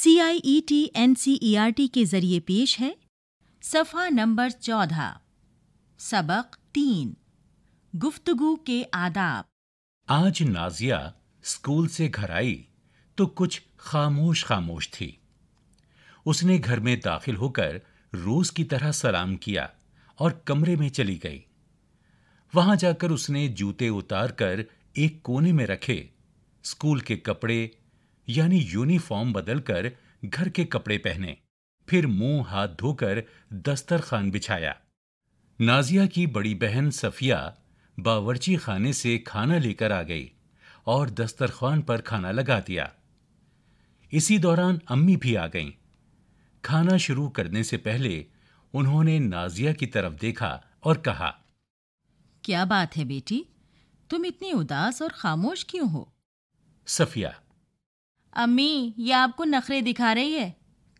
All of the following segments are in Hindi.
C I E T N C E R T के जरिए पेश है सफ़ा नंबर चौदह सबक तीन गुफ्तगु के आदाब आज नाजिया स्कूल से घर आई तो कुछ खामोश खामोश थी उसने घर में दाखिल होकर रोज की तरह सलाम किया और कमरे में चली गई वहां जाकर उसने जूते उतार कर एक कोने में रखे स्कूल के कपड़े यानी यूनिफॉर्म बदलकर घर के कपड़े पहने फिर मुंह हाथ धोकर दस्तरखान बिछाया नाजिया की बड़ी बहन सफिया बावर्ची खाने से खाना लेकर आ गई और दस्तरखान पर खाना लगा दिया इसी दौरान अम्मी भी आ गईं। खाना शुरू करने से पहले उन्होंने नाजिया की तरफ देखा और कहा क्या बात है बेटी तुम इतनी उदास और खामोश क्यों हो सफिया अम्मी ये आपको नखरे दिखा रही है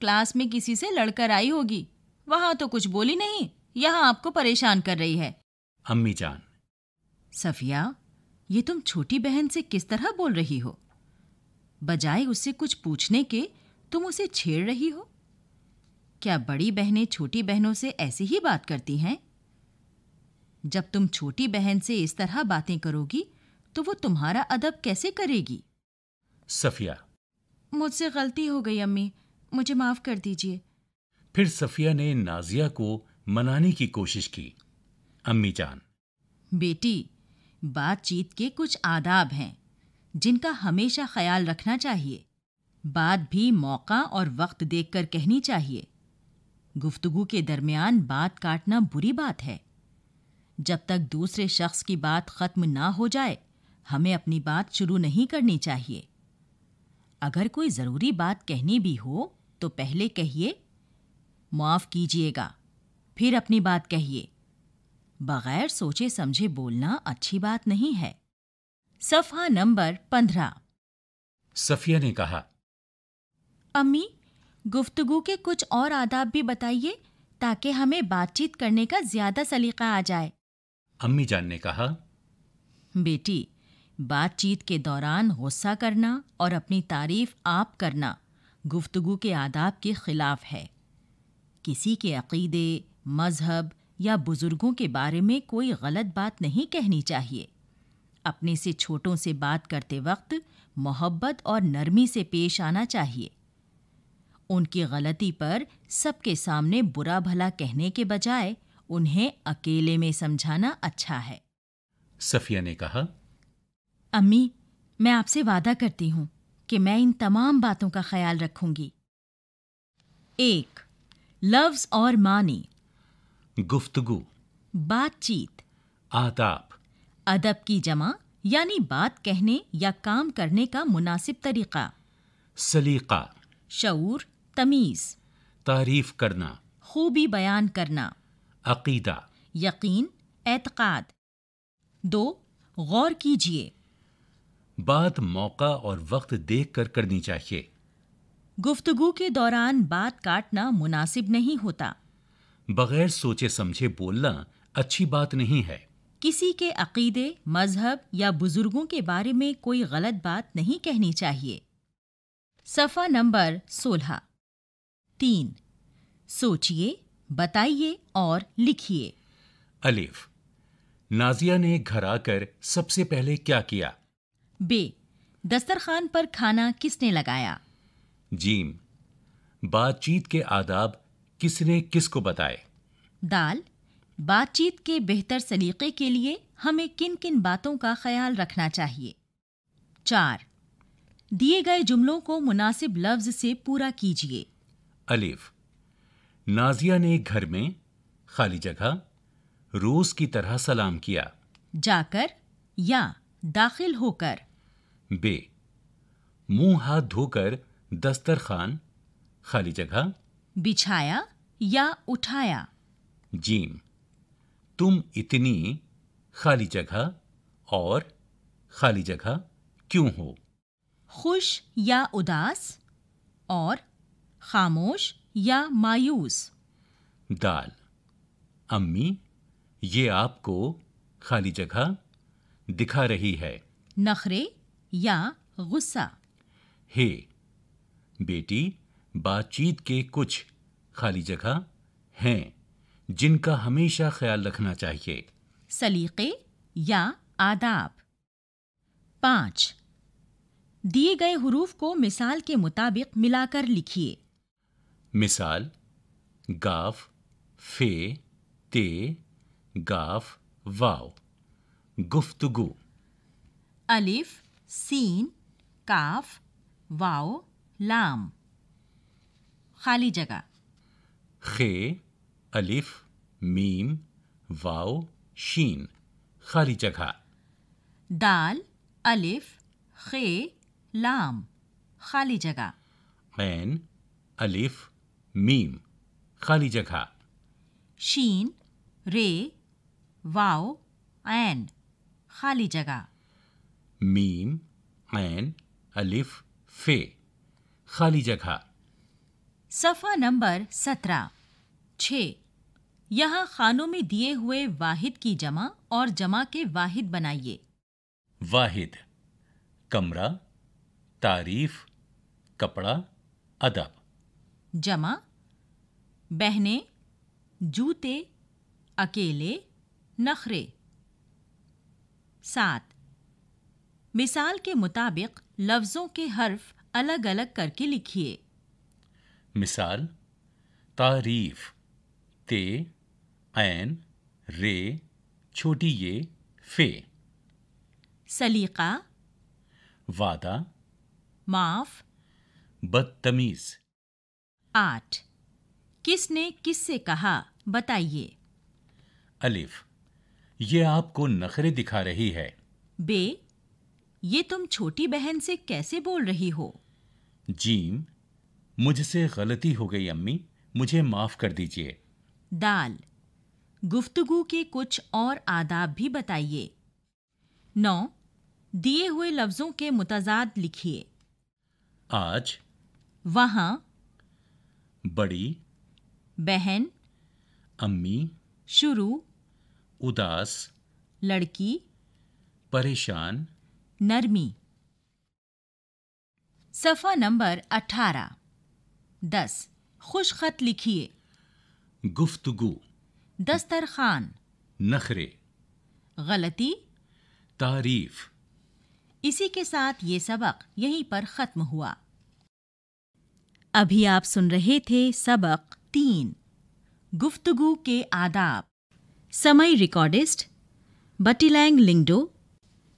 क्लास में किसी से लड़कर आई होगी वहाँ तो कुछ बोली नहीं यहाँ आपको परेशान कर रही है अम्मी जान सफिया ये तुम छोटी बहन से किस तरह बोल रही हो बजाय उससे कुछ पूछने के तुम उसे छेड़ रही हो क्या बड़ी बहनें छोटी बहनों से ऐसी ही बात करती हैं जब तुम छोटी बहन से इस तरह बातें करोगी तो वो तुम्हारा अदब कैसे करेगी सफिया मुझसे गलती हो गई अम्मी मुझे माफ़ कर दीजिए फिर सफिया ने नाजिया को मनाने की कोशिश की अम्मी जान बेटी बातचीत के कुछ आदाब हैं जिनका हमेशा ख्याल रखना चाहिए बात भी मौका और वक्त देखकर कहनी चाहिए गुफ्तगु के दरमियान बात काटना बुरी बात है जब तक दूसरे शख्स की बात ख़त्म ना हो जाए हमें अपनी बात शुरू नहीं करनी चाहिए अगर कोई ज़रूरी बात कहनी भी हो तो पहले कहिए माफ़ कीजिएगा फिर अपनी बात कहिए बगैर सोचे समझे बोलना अच्छी बात नहीं है सफ़ा नंबर पंद्रह सफिया ने कहा अम्मी गुफ्तगु के कुछ और आदाब भी बताइए ताकि हमें बातचीत करने का ज्यादा सलीका आ जाए अम्मी जान ने कहा बेटी बातचीत के दौरान गुस्सा करना और अपनी तारीफ आप करना गुफ्तगु के आदाब के ख़िलाफ़ है किसी के अक़ीदे मज़हब या बुज़ुर्गों के बारे में कोई गलत बात नहीं कहनी चाहिए अपने से छोटों से बात करते वक्त मोहब्बत और नरमी से पेश आना चाहिए उनकी गलती पर सबके सामने बुरा भला कहने के बजाय उन्हें अकेले में समझाना अच्छा है सफिया ने कहा अम्मी मैं आपसे वादा करती हूँ कि मैं इन तमाम बातों का ख्याल रखूंगी एक लफ्ज और मानी गुफ्तगु बातचीत आदाब अदब की जमा यानी बात कहने या काम करने का मुनासिब तरीका सलीका शूर तमीज तारीफ करना खूबी बयान करना अकीदा यकीन एतक़ाद दो गौर कीजिए बात मौका और वक्त देख कर करनी चाहिए गुफ्तगु के दौरान बात काटना मुनासिब नहीं होता बगैर सोचे समझे बोलना अच्छी बात नहीं है किसी के अकीदे मजहब या बुजुर्गों के बारे में कोई गलत बात नहीं कहनी चाहिए सफ़ा नंबर सोलह तीन सोचिए बताइए और लिखिए अलिफ नाजिया ने घर आकर सबसे पहले क्या किया बे दस्तरखान पर खाना किसने लगाया जीम बातचीत के आदाब किसने किसको बताए दाल बातचीत के बेहतर सलीके के लिए हमें किन किन बातों का ख्याल रखना चाहिए चार दिए गए जुमलों को मुनासिब लफ्ज से पूरा कीजिए अलिफ नाजिया ने घर में खाली जगह रोज की तरह सलाम किया जाकर या दाखिल होकर बे मुंह हाथ धोकर दस्तरखान खाली जगह बिछाया या उठाया जीम तुम इतनी खाली जगह और खाली जगह क्यों हो खुश या उदास और खामोश या मायूस दाल अम्मी ये आपको खाली जगह दिखा रही है नखरे या गुस्सा हे बेटी बातचीत के कुछ खाली जगह हैं जिनका हमेशा ख्याल रखना चाहिए सलीके या आदाब पांच दिए गए हरूफ को मिसाल के मुताबिक मिलाकर लिखिए मिसाल गाफ फे ते गाफ वाव गुफ्तगु अलिफ सीन काफ वाओ लाम खाली जगह खे अलिफ मीम वाओ शीन खाली जगह दाल अलिफ खे लाम खाली जगह ऐन अलिफ मीम खाली जगह शीन रे वाओ एन खाली जगह मीम एन अलिफ फे खाली जगह सफ़ा नंबर सत्रह छ यहाँ खानों में दिए हुए वाहिद की जमा और जमा के वाहिद बनाइए वाहिद कमरा तारीफ कपड़ा अदब जमा बहने जूते अकेले नखरे सात मिसाल के मुताबिक लफ्ज़ों के हर्फ अलग अलग करके लिखिए मिसाल तारीफ ते ऐन रे छोटी ये फे सलीका वादा माफ बदतमीज आठ किसने किससे कहा बताइए अलिफ ये आपको नखरे दिखा रही है बे ये तुम छोटी बहन से कैसे बोल रही हो जीम मुझसे गलती हो गई अम्मी मुझे माफ कर दीजिए दाल गुफ्तगु के कुछ और आदाब भी बताइए नौ दिए हुए लफ्जों के मुतजाद लिखिए आज वहां बड़ी बहन अम्मी शुरू उदास लड़की परेशान नरमी सफ़ा नंबर अठारह दस खुश खत लिखिए गुफ्तगु दस्तरखान नखरे गलती तारीफ इसी के साथ ये सबक यहीं पर ख़त्म हुआ अभी आप सुन रहे थे सबक तीन गुफ्तगु के आदाब समय रिकॉर्डिस्ट बटीलैंग लिंगडो